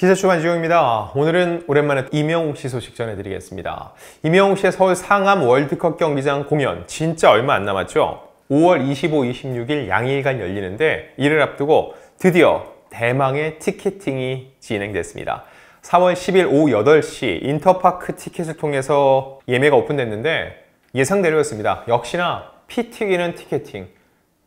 기세추간지용입니다 오늘은 오랜만에 이명욱 씨 소식 전해드리겠습니다. 이명욱 씨의 서울 상암 월드컵 경기장 공연 진짜 얼마 안 남았죠? 5월 25, 26일 양일간 열리는데 이를 앞두고 드디어 대망의 티켓팅이 진행됐습니다. 4월 10일 오후 8시 인터파크 티켓을 통해서 예매가 오픈됐는데 예상대로였습니다. 역시나 피 튀기는 티켓팅,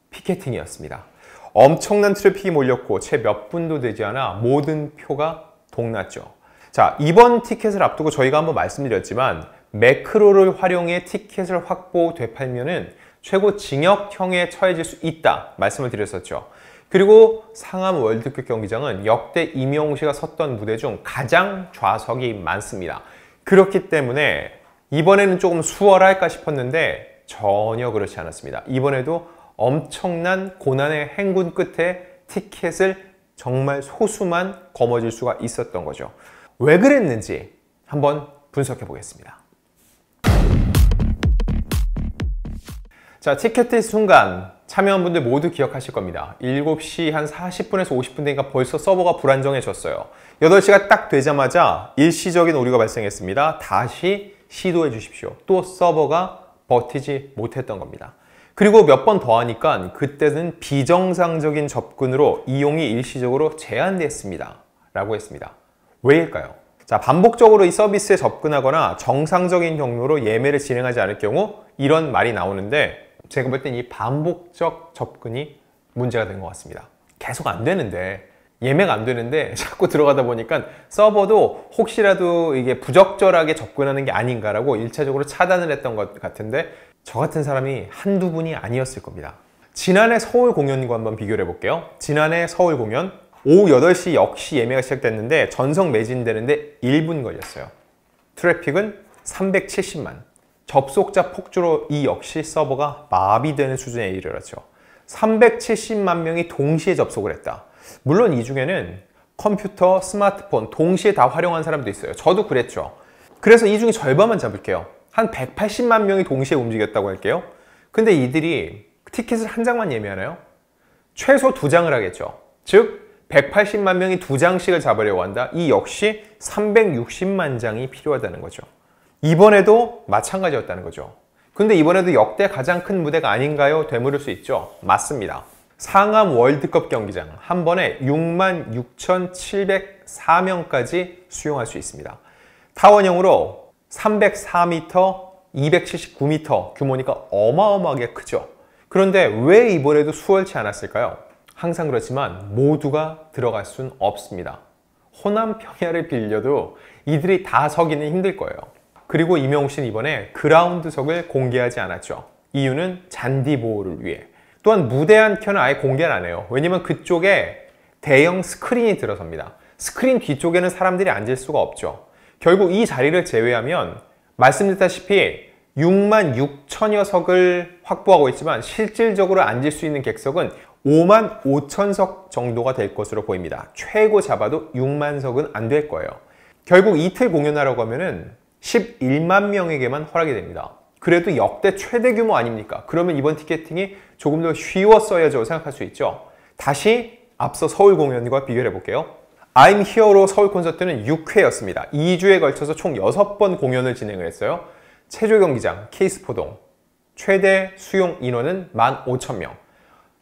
피켓팅이었습니다. 엄청난 트래픽이 몰렸고 채 몇 분도 되지 않아 모든 표가 동났죠. 자, 이번 티켓을 앞두고 저희가 한번 말씀드렸지만 매크로를 활용해 티켓을 확보 되팔면은 최고 징역형에 처해질 수 있다 말씀을 드렸었죠. 그리고 상암 월드컵 경기장은 역대 임영웅 씨가 섰던 무대 중 가장 좌석이 많습니다. 그렇기 때문에 이번에는 조금 수월할까 싶었는데 전혀 그렇지 않았습니다. 이번에도 엄청난 고난의 행군 끝에 티켓을 정말 소수만 거머쥘 수가 있었던 거죠. 왜 그랬는지 한번 분석해 보겠습니다. 자, 티켓의 순간 참여한 분들 모두 기억하실 겁니다. 7시 한 40분에서 50분 되니까 벌써 서버가 불안정해졌어요. 8시가 딱 되자마자 일시적인 오류가 발생했습니다. 다시 시도해 주십시오. 또 서버가 버티지 못했던 겁니다. 그리고 몇 번 더 하니까 그때는 비정상적인 접근으로 이용이 일시적으로 제한됐습니다. 라고 했습니다. 왜일까요? 자, 반복적으로 이 서비스에 접근하거나 정상적인 경로로 예매를 진행하지 않을 경우 이런 말이 나오는데 제가 볼 땐 이 반복적 접근이 문제가 된 것 같습니다. 계속 안 되는데 예매가 안 되는데 자꾸 들어가다 보니까 서버도 혹시라도 이게 부적절하게 접근하는 게 아닌가라고 일차적으로 차단을 했던 것 같은데 저 같은 사람이 한두 분이 아니었을 겁니다. 지난해 서울 공연과 한번 비교를 해볼게요. 지난해 서울 공연 오후 8시 역시 예매가 시작됐는데 전석 매진되는데 1분 걸렸어요. 트래픽은 370만. 접속자 폭주로 이 역시 서버가 마비되는 수준에 이르렀죠. 370만 명이 동시에 접속을 했다. 물론 이 중에는 컴퓨터, 스마트폰 동시에 다 활용한 사람도 있어요. 저도 그랬죠. 그래서 이 중에 절반만 잡을게요. 한 180만 명이 동시에 움직였다고 할게요. 근데 이들이 티켓을 한 장만 예매하나요? 최소 두 장을 하겠죠. 즉 180만 명이 두 장씩을 잡으려고 한다. 이 역시 360만 장이 필요하다는 거죠. 이번에도 마찬가지였다는 거죠. 근데 이번에도 역대 가장 큰 무대가 아닌가요? 되물을 수 있죠. 맞습니다. 상암 월드컵 경기장 한 번에 66,704명까지 수용할 수 있습니다. 타원형으로 304m, 279m 규모니까 어마어마하게 크죠. 그런데 왜 이번에도 수월치 않았을까요? 항상 그렇지만 모두가 들어갈 순 없습니다. 호남 평야를 빌려도 이들이 다 서기는 힘들 거예요. 그리고 임영웅 씨는 이번에 그라운드석을 공개하지 않았죠. 이유는 잔디 보호를 위해. 또한 무대 한 켠은 아예 공개를 안 해요. 왜냐면 그쪽에 대형 스크린이 들어섭니다. 스크린 뒤쪽에는 사람들이 앉을 수가 없죠. 결국 이 자리를 제외하면 말씀드렸다시피 6만 6천여 석을 확보하고 있지만 실질적으로 앉을 수 있는 객석은 5만 5천 석 정도가 될 것으로 보입니다. 최고 잡아도 6만 석은 안 될 거예요. 결국 이틀 공연하라고 하면은 11만 명에게만 허락이 됩니다. 그래도 역대 최대 규모 아닙니까? 그러면 이번 티켓팅이 조금 더 쉬웠어야죠 생각할 수 있죠. 다시 앞서 서울 공연과 비교해 볼게요. I'm Here로 서울 콘서트는 6회였습니다. 2주에 걸쳐서 총 6번 공연을 진행을 했어요. 체조 경기장, 케이스포동. 최대 수용 인원은 15,000명.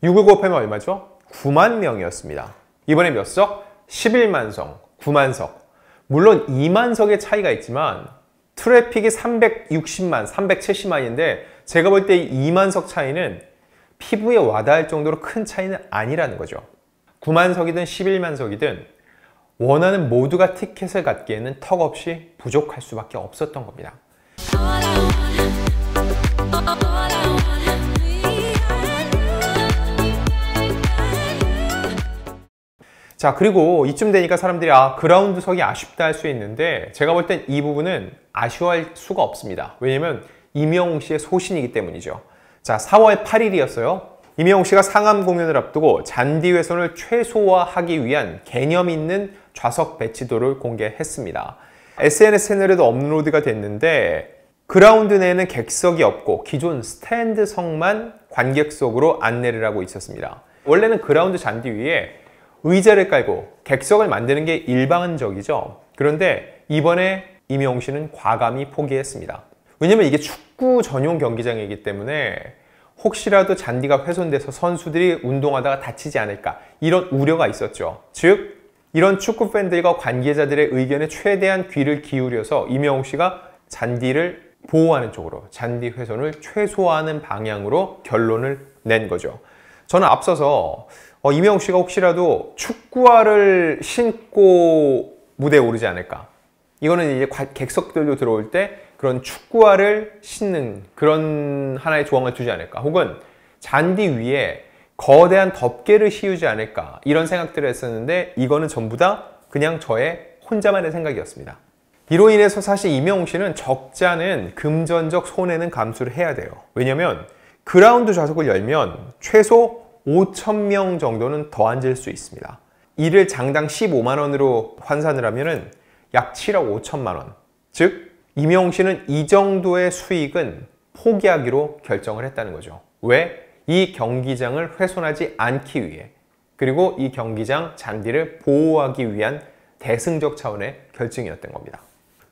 6을 곱하면 얼마죠? 9만 명이었습니다. 이번에 몇 석? 11만 석, 9만 석. 물론 2만 석의 차이가 있지만 트래픽이 360만, 370만인데 제가 볼 때 2만 석 차이는 피부에 와닿을 정도로 큰 차이는 아니라는 거죠. 9만 석이든 11만 석이든 원하는 모두가 티켓을 갖기에는 턱없이 부족할 수밖에 없었던 겁니다. 자 그리고 이쯤 되니까 사람들이 아 그라운드석이 아쉽다 할 수 있는데 제가 볼 땐 이 부분은 아쉬워할 수가 없습니다. 왜냐면 이명웅 씨의 소신이기 때문이죠. 자 4월 8일이었어요. 이명웅 씨가 상암 공연을 앞두고 잔디 훼손을 최소화하기 위한 개념 있는 좌석 배치도를 공개했습니다. SNS 채널에도 업로드가 됐는데 그라운드 내에는 객석이 없고 기존 스탠드석만 관객석으로 안내를 하고 있었습니다. 원래는 그라운드 잔디 위에 의자를 깔고 객석을 만드는 게 일반적이죠. 그런데 이번에 이명웅 씨는 과감히 포기했습니다. 왜냐면 이게 축구 전용 경기장이기 때문에 혹시라도 잔디가 훼손돼서 선수들이 운동하다가 다치지 않을까 이런 우려가 있었죠. 즉 이런 축구 팬들과 관계자들의 의견에 최대한 귀를 기울여서 이명웅 씨가 잔디를 보호하는 쪽으로 잔디 훼손을 최소화하는 방향으로 결론을 낸 거죠. 저는 앞서서 어, 이명웅 씨가 혹시라도 축구화를 신고 무대에 오르지 않을까. 이거는 이제 객석들도 들어올 때 그런 축구화를 신는 그런 하나의 조항을 두지 않을까. 혹은 잔디 위에 거대한 덮개를 씌우지 않을까 이런 생각들을 했었는데 이거는 전부 다 그냥 저의 혼자만의 생각이었습니다. 이로 인해서 사실 이명웅 씨는 적자는 금전적 손해는 감수를 해야 돼요. 왜냐면 그라운드 좌석을 열면 최소 5천명 정도는 더 앉을 수 있습니다. 이를 장당 15만 원으로 환산을 하면은 약 7억 5천만 원. 즉 이명웅 씨는 이 정도의 수익은 포기하기로 결정을 했다는 거죠. 왜? 이 경기장을 훼손하지 않기 위해 그리고 이 경기장 잔디를 보호하기 위한 대승적 차원의 결정이었던 겁니다.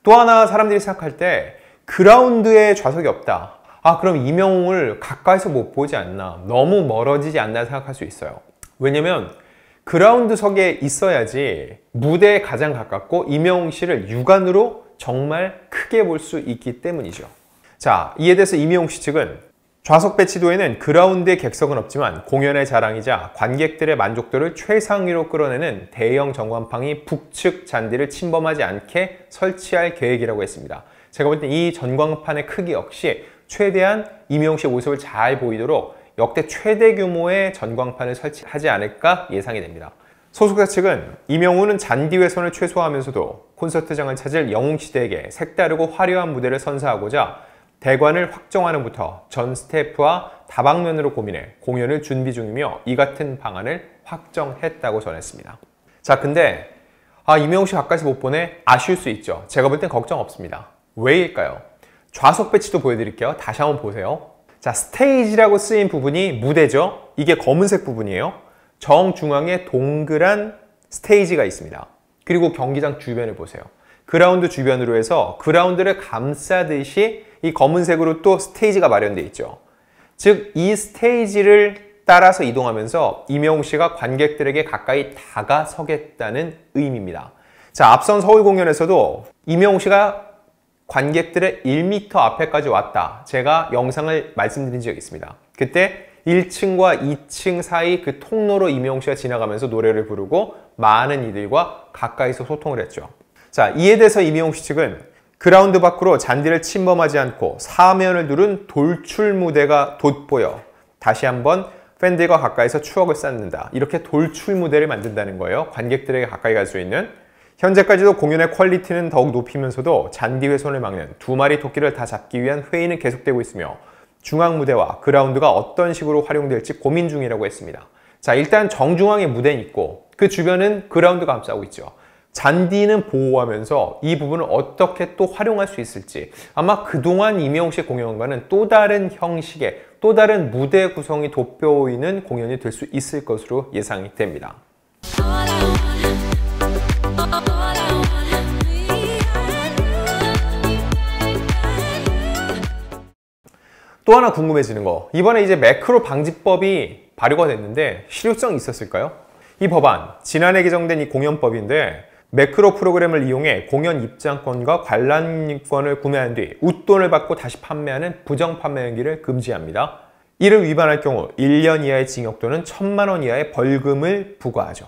또 하나 사람들이 생각할 때 그라운드에 좌석이 없다. 아 그럼 이명웅을 가까이서 못 보지 않나 너무 멀어지지 않나 생각할 수 있어요. 왜냐면 그라운드석에 있어야지 무대에 가장 가깝고 이명웅 씨를 육안으로 정말 크게 볼 수 있기 때문이죠. 자 이에 대해서 이명웅 씨 측은 좌석 배치도에는 그라운드의 객석은 없지만 공연의 자랑이자 관객들의 만족도를 최상위로 끌어내는 대형 전광판이 북측 잔디를 침범하지 않게 설치할 계획이라고 했습니다. 제가 볼 때 이 전광판의 크기 역시 최대한 임용씨 모습을 잘 보이도록 역대 최대 규모의 전광판을 설치하지 않을까 예상이 됩니다. 소속사 측은 임명우는 잔디 훼손을 최소화하면서도 콘서트장을 찾을 영웅시대에게 색다르고 화려한 무대를 선사하고자 대관을 확정하는부터 전 스태프와 다방면으로 고민해 공연을 준비 중이며 이 같은 방안을 확정했다고 전했습니다. 자, 근데 아, 이명호씨 가까이서 못보네 아쉬울 수 있죠. 제가 볼 땐 걱정 없습니다. 왜일까요? 좌석 배치도 보여드릴게요. 다시 한번 보세요. 자, 스테이지라고 쓰인 부분이 무대죠. 이게 검은색 부분이에요. 정중앙에 동그란 스테이지가 있습니다. 그리고 경기장 주변을 보세요. 그라운드 주변으로 해서 그라운드를 감싸듯이 이 검은색으로 또 스테이지가 마련되어 있죠. 즉, 이 스테이지를 따라서 이동하면서 이명웅 씨가 관객들에게 가까이 다가서겠다는 의미입니다. 자, 앞선 서울 공연에서도 이명웅 씨가 관객들의 1m 앞에까지 왔다. 제가 영상을 말씀드린 적이 있습니다. 그때 1층과 2층 사이 그 통로로 이명웅 씨가 지나가면서 노래를 부르고 많은 이들과 가까이서 소통을 했죠. 자, 이에 대해서 이명웅 씨 측은 그라운드 밖으로 잔디를 침범하지 않고 사면을 누른 돌출 무대가 돋보여 다시 한번 팬들과 가까이서 추억을 쌓는다. 이렇게 돌출 무대를 만든다는 거예요. 관객들에게 가까이 갈 수 있는. 현재까지도 공연의 퀄리티는 더욱 높이면서도 잔디 훼손을 막는 두 마리 토끼를 다 잡기 위한 회의는 계속되고 있으며 중앙 무대와 그라운드가 어떤 식으로 활용될지 고민 중이라고 했습니다. 자, 일단 정중앙에 무대는 있고 그 주변은 그라운드가 감싸고 있죠. 잔디는 보호하면서 이 부분을 어떻게 또 활용할 수 있을지 아마 그동안 이명웅 씨 공연과는 또 다른 형식의 또 다른 무대 구성이 돋보이는 공연이 될 수 있을 것으로 예상이 됩니다. 또 하나 궁금해지는 거 이번에 이제 매크로 방지법이 발효가 됐는데 실효성이 있었을까요? 이 법안 지난해 개정된 이 공연법인데 매크로 프로그램을 이용해 공연 입장권과 관람권을 구매한 뒤 웃돈을 받고 다시 판매하는 부정 판매 행위를 금지합니다. 이를 위반할 경우 1년 이하의 징역 또는 1천만 원 이하의 벌금을 부과하죠.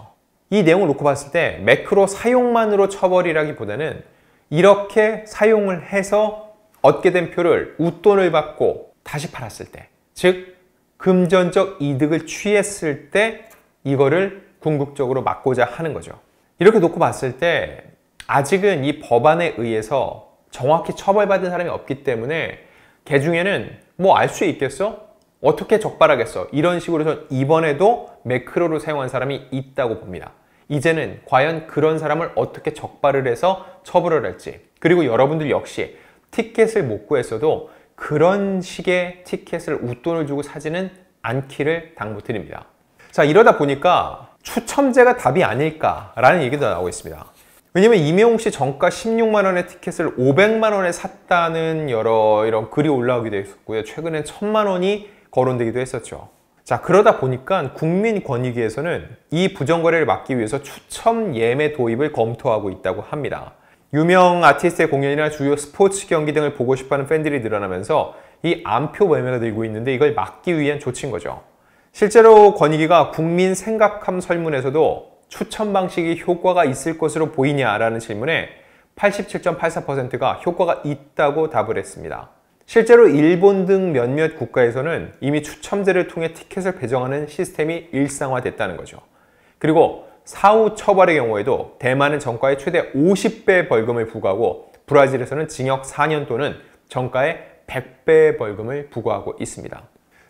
이 내용을 놓고 봤을 때 매크로 사용만으로 처벌이라기보다는 이렇게 사용을 해서 얻게 된 표를 웃돈을 받고 다시 팔았을 때, 즉 금전적 이득을 취했을 때 이거를 궁극적으로 막고자 하는 거죠. 이렇게 놓고 봤을 때 아직은 이 법안에 의해서 정확히 처벌받은 사람이 없기 때문에 개 중에는 뭐 알 수 있겠어? 어떻게 적발하겠어? 이런 식으로 해서 이번에도 매크로를 사용한 사람이 있다고 봅니다. 이제는 과연 그런 사람을 어떻게 적발을 해서 처벌을 할지 그리고 여러분들 역시 티켓을 못 구했어도 그런 식의 티켓을 웃돈을 주고 사지는 않기를 당부드립니다. 자 이러다 보니까 추첨제가 답이 아닐까라는 얘기도 나오고 있습니다. 왜냐면 이명웅 씨 정가 16만 원의 티켓을 500만 원에 샀다는 여러 이런 글이 올라오기도 했었고요. 최근엔 1000만 원이 거론되기도 했었죠. 자 그러다 보니까 국민권익위에서는 이 부정거래를 막기 위해서 추첨 예매 도입을 검토하고 있다고 합니다. 유명 아티스트의 공연이나 주요 스포츠 경기 등을 보고 싶어하는 팬들이 늘어나면서 이암표 매매가 늘고 있는데 이걸 막기 위한 조치인 거죠. 실제로 권익위가 국민 생각함 설문에서도 추천 방식이 효과가 있을 것으로 보이냐라는 질문에 87.84%가 효과가 있다고 답을 했습니다. 실제로 일본 등 몇몇 국가에서는 이미 추첨제를 통해 티켓을 배정하는 시스템이 일상화됐다는 거죠. 그리고 사후 처벌의 경우에도 대만은 정가의 최대 50배 벌금을 부과하고 브라질에서는 징역 4년 또는 정가의 100배 벌금을 부과하고 있습니다.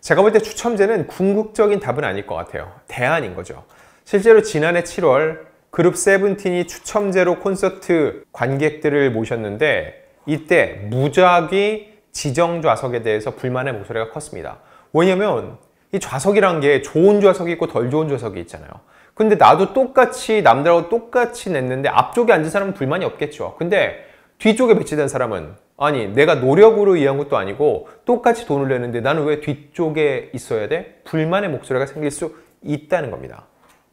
제가 볼 때 추첨제는 궁극적인 답은 아닐 것 같아요. 대안인 거죠. 실제로 지난해 7월 그룹 세븐틴이 추첨제로 콘서트 관객들을 모셨는데 이때 무작위 지정 좌석에 대해서 불만의 목소리가 컸습니다. 왜냐면 이 좌석이란 게 좋은 좌석이 있고 덜 좋은 좌석이 있잖아요. 근데 나도 똑같이 남들하고 똑같이 냈는데 앞쪽에 앉은 사람은 불만이 없겠죠. 근데 뒤쪽에 배치된 사람은 아니 내가 노력으로 이한 것도 아니고 똑같이 돈을 내는데 나는 왜 뒤쪽에 있어야 돼? 불만의 목소리가 생길 수 있다는 겁니다.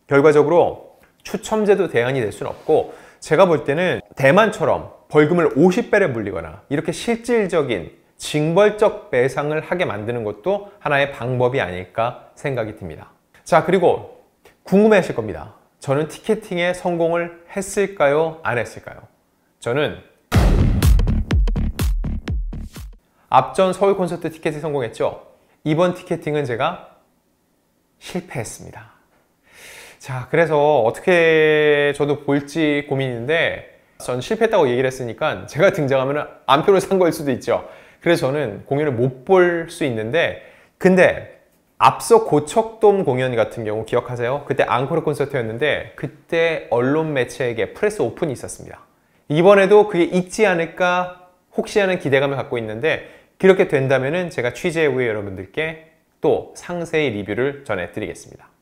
결과적으로 추첨제도 대안이 될 수는 없고 제가 볼 때는 대만처럼 벌금을 50배를 물리거나 이렇게 실질적인 징벌적 배상을 하게 만드는 것도 하나의 방법이 아닐까 생각이 듭니다. 자 그리고 궁금해 하실 겁니다. 저는 티켓팅에 성공을 했을까요? 안 했을까요? 저는 앞전 서울 콘서트 티켓이 성공했죠. 이번 티켓팅은 제가 실패했습니다. 자, 그래서 어떻게 저도 볼지 고민인데 전 실패했다고 얘기를 했으니까 제가 등장하면 안표를 산 거일 수도 있죠. 그래서 저는 공연을 못 볼 수 있는데 근데 앞서 고척돔 공연 같은 경우 기억하세요? 그때 앙코르 콘서트였는데 그때 언론 매체에게 프레스 오픈이 있었습니다. 이번에도 그게 있지 않을까 혹시 하는 기대감을 갖고 있는데 그렇게 된다면 제가 취재 후에 여러분들께 또 상세히 리뷰를 전해드리겠습니다.